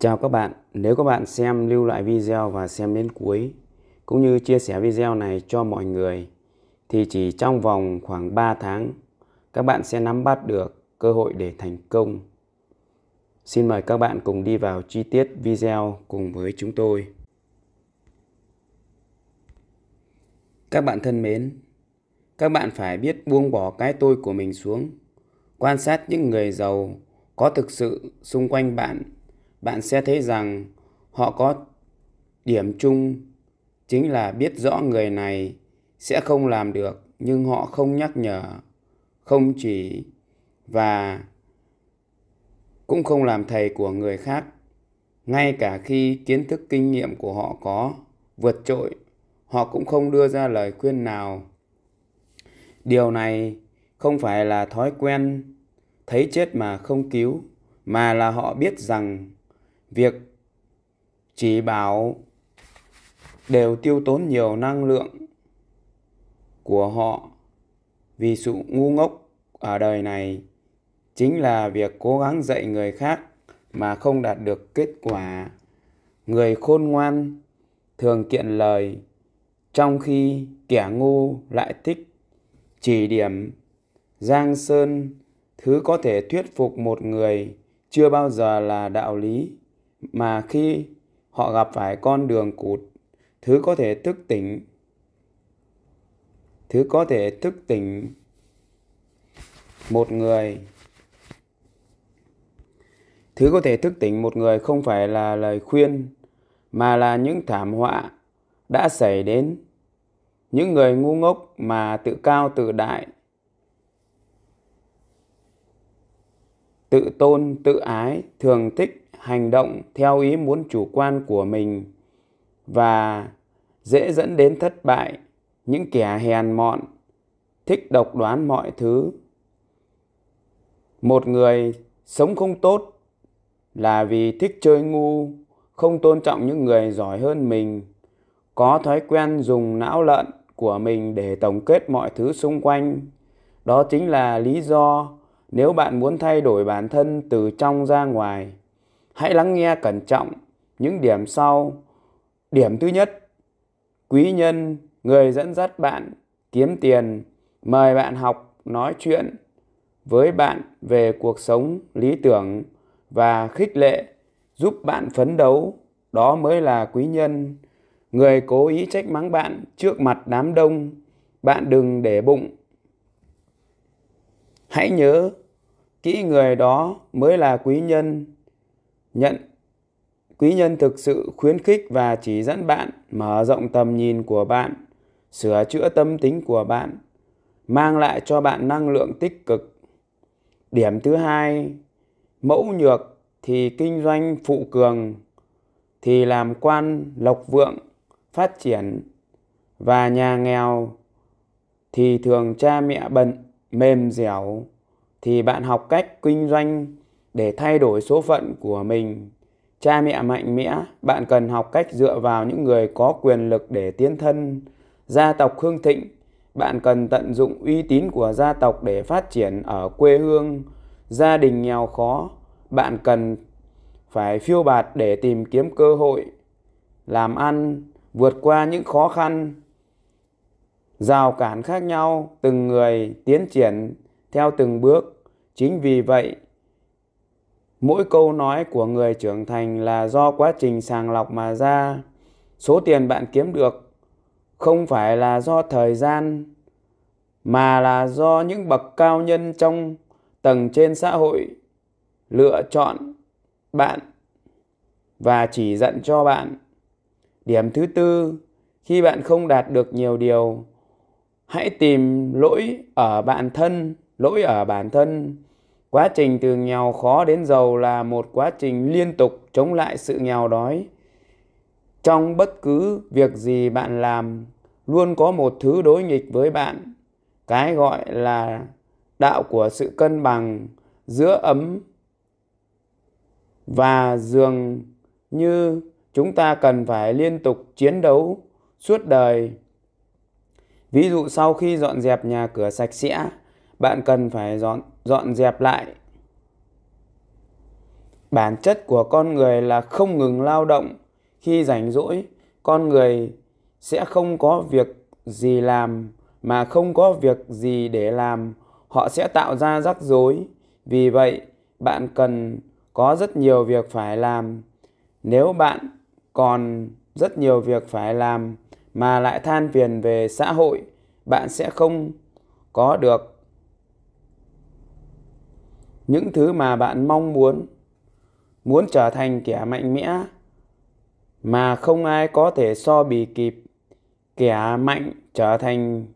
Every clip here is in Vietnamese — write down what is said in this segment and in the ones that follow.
Chào các bạn, nếu các bạn xem lưu lại video và xem đến cuối cũng như chia sẻ video này cho mọi người thì chỉ trong vòng khoảng 3 tháng các bạn sẽ nắm bắt được cơ hội để thành công. Xin mời các bạn cùng đi vào chi tiết video cùng với chúng tôi. Các bạn thân mến, các bạn phải biết buông bỏ cái tôi của mình xuống, quan sát những người giàu có thực sự xung quanh bạn bạn sẽ thấy rằng họ có điểm chung chính là biết rõ người này sẽ không làm được nhưng họ không nhắc nhở, không chỉ và cũng không làm thầy của người khác, ngay cả khi kiến thức kinh nghiệm của họ có vượt trội, họ cũng không đưa ra lời khuyên nào. Điều này không phải là thói quen thấy chết mà không cứu, mà là họ biết rằng Việc chỉ bảo đều tiêu tốn nhiều năng lượng của họ vì sự ngu ngốc ở đời này chính là việc cố gắng dạy người khác mà không đạt được kết quả. Người khôn ngoan thường kiện lời trong khi kẻ ngu lại thích chỉ điểm giang sơn thứ có thể thuyết phục một người chưa bao giờ là đạo lý mà khi họ gặp phải con đường cụt thứ có thể thức tỉnh thứ có thể thức tỉnh một người thứ có thể thức tỉnh một người không phải là lời khuyên mà là những thảm họa đã xảy đến những người ngu ngốc mà tự cao tự đại tự tôn tự ái thường thích hành động theo ý muốn chủ quan của mình và dễ dẫn đến thất bại những kẻ hèn mọn thích độc đoán mọi thứ một người sống không tốt là vì thích chơi ngu không tôn trọng những người giỏi hơn mình có thói quen dùng não lợn của mình để tổng kết mọi thứ xung quanh đó chính là lý do nếu bạn muốn thay đổi bản thân từ trong ra ngoài Hãy lắng nghe cẩn trọng những điểm sau. Điểm thứ nhất, quý nhân, người dẫn dắt bạn kiếm tiền, mời bạn học nói chuyện với bạn về cuộc sống lý tưởng và khích lệ giúp bạn phấn đấu, đó mới là quý nhân. Người cố ý trách mắng bạn trước mặt đám đông, bạn đừng để bụng. Hãy nhớ, kỹ người đó mới là quý nhân nhận quý nhân thực sự khuyến khích và chỉ dẫn bạn mở rộng tầm nhìn của bạn sửa chữa tâm tính của bạn mang lại cho bạn năng lượng tích cực điểm thứ hai mẫu nhược thì kinh doanh phụ cường thì làm quan lộc vượng phát triển và nhà nghèo thì thường cha mẹ bận mềm dẻo thì bạn học cách kinh doanh để thay đổi số phận của mình cha mẹ mạnh mẽ bạn cần học cách dựa vào những người có quyền lực để tiến thân gia tộc hương thịnh bạn cần tận dụng uy tín của gia tộc để phát triển ở quê hương gia đình nghèo khó bạn cần phải phiêu bạt để tìm kiếm cơ hội làm ăn vượt qua những khó khăn rào cản khác nhau từng người tiến triển theo từng bước chính vì vậy Mỗi câu nói của người trưởng thành là do quá trình sàng lọc mà ra. Số tiền bạn kiếm được không phải là do thời gian mà là do những bậc cao nhân trong tầng trên xã hội lựa chọn bạn và chỉ dẫn cho bạn. Điểm thứ tư, khi bạn không đạt được nhiều điều, hãy tìm lỗi ở bản thân, lỗi ở bản thân Quá trình từ nghèo khó đến giàu là một quá trình liên tục chống lại sự nghèo đói. Trong bất cứ việc gì bạn làm, luôn có một thứ đối nghịch với bạn. Cái gọi là đạo của sự cân bằng giữa ấm và dường như chúng ta cần phải liên tục chiến đấu suốt đời. Ví dụ sau khi dọn dẹp nhà cửa sạch sẽ, bạn cần phải dọn, dọn dẹp lại. Bản chất của con người là không ngừng lao động. Khi rảnh rỗi, con người sẽ không có việc gì làm mà không có việc gì để làm. Họ sẽ tạo ra rắc rối. Vì vậy, bạn cần có rất nhiều việc phải làm. Nếu bạn còn rất nhiều việc phải làm mà lại than phiền về xã hội, bạn sẽ không có được những thứ mà bạn mong muốn muốn trở thành kẻ mạnh mẽ mà không ai có thể so bì kịp kẻ mạnh trở thành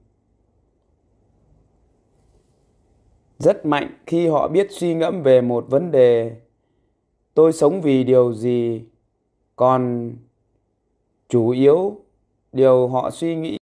rất mạnh khi họ biết suy ngẫm về một vấn đề tôi sống vì điều gì còn chủ yếu điều họ suy nghĩ